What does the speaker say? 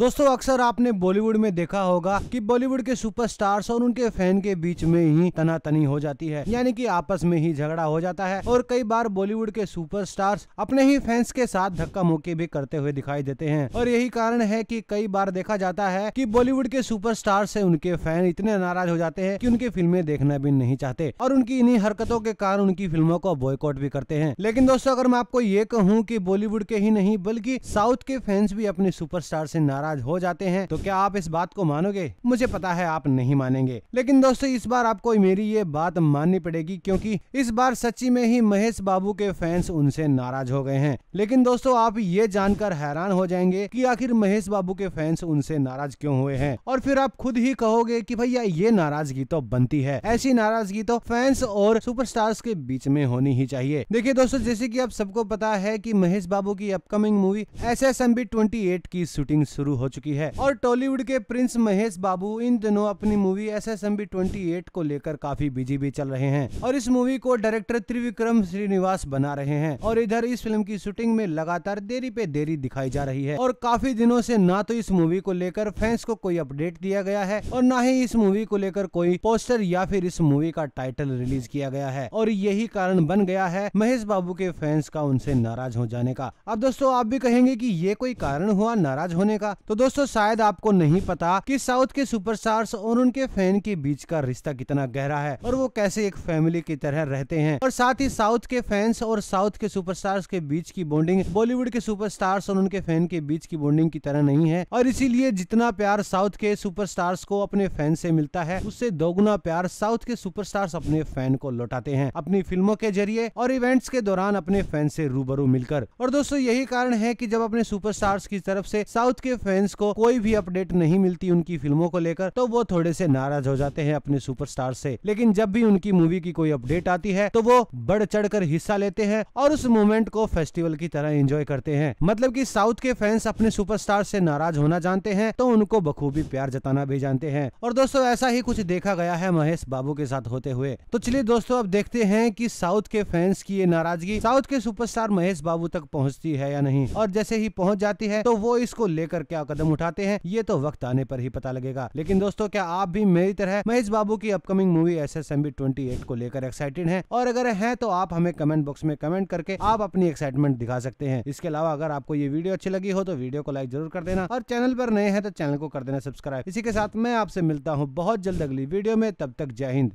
दोस्तों अक्सर आपने बॉलीवुड में देखा होगा कि बॉलीवुड के सुपरस्टार्स और उनके फैन के बीच में ही तनातनी हो जाती है यानी कि आपस में ही झगड़ा हो जाता है और कई बार बॉलीवुड के सुपरस्टार्स अपने ही फैंस के साथ धक्का मुक्की भी करते हुए दिखाई देते हैं और यही कारण है कि कई बार देखा जाता है कि बॉलीवुड के सुपर स्टार उनके फैन इतने नाराज हो जाते हैं की उनकी फिल्में देखना भी नहीं चाहते और उनकी इन्हीं हरकतों के कारण उनकी फिल्मों को बॉयकॉट भी करते हैं लेकिन दोस्तों अगर मैं आपको ये कहूँ की बॉलीवुड के ही नहीं बल्कि साउथ के फैंस भी अपने सुपर से नाराज नाराज हो जाते हैं तो क्या आप इस बात को मानोगे मुझे पता है आप नहीं मानेंगे लेकिन दोस्तों इस बार आपको मेरी ये बात माननी पड़ेगी क्योंकि इस बार सच्ची में ही महेश बाबू के फैंस उनसे नाराज हो गए हैं लेकिन दोस्तों आप ये जानकर हैरान हो जाएंगे कि आखिर महेश बाबू के फैंस उनसे नाराज क्यों हुए हैं और फिर आप खुद ही कहोगे कि भैया ये नाराजगी तो बनती है ऐसी नाराजगी तो फैंस और सुपरस्टार्स के बीच में होनी ही चाहिए देखिए दोस्तों जैसे कि आप सबको पता है कि महेश बाबू की upcoming movie S S M B twenty eight की शूटिंग शुरू शुरू हो चुकी है और टॉलीवुड के प्रिंस महेश बाबू इन दिनों अपनी movie S S M B twenty eight को लेकर काफी बिजी भी चल रहे हैं और इस मूवी को डायरेक्टर त्रिविक्रम श्रीनिवास बना रहे हैं और इधर इस फिल्म की शूटिंग में लगातार देरी पे देरी दिखाई जा रही है और काफी दिनों से ना तो इस मूवी को लेकर फैंस को कोई अपडेट दिया गया है और ना ही इस मूवी को लेकर कोई पोस्टर या फिर इस मूवी का टाइटल रिलीज किया गया है और यही कारण बन गया है महेश बाबू के फैंस का उनसे नाराज हो जाने का अब दोस्तों आप भी कहेंगे कि ये कोई कारण हुआ नाराज होने का तो दोस्तों शायद आपको नहीं पता कि साउथ के सुपरस्टार्स और उनके फैन के बीच का रिश्ता कितना गहरा है और वो कैसे एक फैमिली की तरह रहते हैं और साथ ही साउथ के फैंस और साउथ के सुपरस्टार्स के बीच की बॉन्डिंग बॉलीवुड के सुपरस्टार्स और उनके फैन के बीच की बॉन्डिंग की तरह नहीं है और इसीलिए जितना प्यार साउथ के सुपर को अपने फैन से मिलता है उससे दोगुना प्यार साउथ के सुपर अपने फैन को लौटाते हैं अपनी फिल्मों के जरिए और इवेंट्स के दौरान अपने फैन से रूबरू मिलकर और दोस्तों यही कारण है कि जब अपने सुपरस्टार्स की तरफ से साउथ के फैन फैंस को कोई भी अपडेट नहीं मिलती उनकी फिल्मों को लेकर तो वो थोड़े से नाराज हो जाते हैं अपने सुपरस्टार से लेकिन जब भी उनकी मूवी की कोई अपडेट आती है तो वो बढ़ चढ़कर हिस्सा लेते हैं और उस मोमेंट को फेस्टिवल की तरह एंजॉय करते हैं मतलब की साउथ के फैंस अपने सुपरस्टार से नाराज होना जानते हैं तो उनको बखूबी प्यार जताना भी जानते हैं और दोस्तों ऐसा ही कुछ देखा गया है महेश बाबू के साथ होते हुए तो चलिए दोस्तों अब देखते हैं कि साउथ के फैंस की ये नाराजगी साउथ के सुपरस्टार महेश बाबू तक पहुंचती है या नहीं और जैसे ही पहुंच जाती है तो वो इसको लेकर क्या क्या कदम उठाते हैं ये तो वक्त आने पर ही पता लगेगा लेकिन दोस्तों क्या आप भी मेरी तरह महेश बाबू की upcoming movie S S M B twenty eight को लेकर एक्साइटेड है और अगर है तो आप हमें कमेंट बॉक्स में कमेंट करके आप अपनी एक्साइटमेंट दिखा सकते हैं इसके अलावा अगर आपको ये वीडियो अच्छी लगी हो तो वीडियो को लाइक जरूर कर देना और चैनल पर नए हैं तो चैनल को कर देना सब्सक्राइब इसी के साथ मैं आपसे मिलता हूँ बहुत जल्द अगली वीडियो में तब तक जय हिंद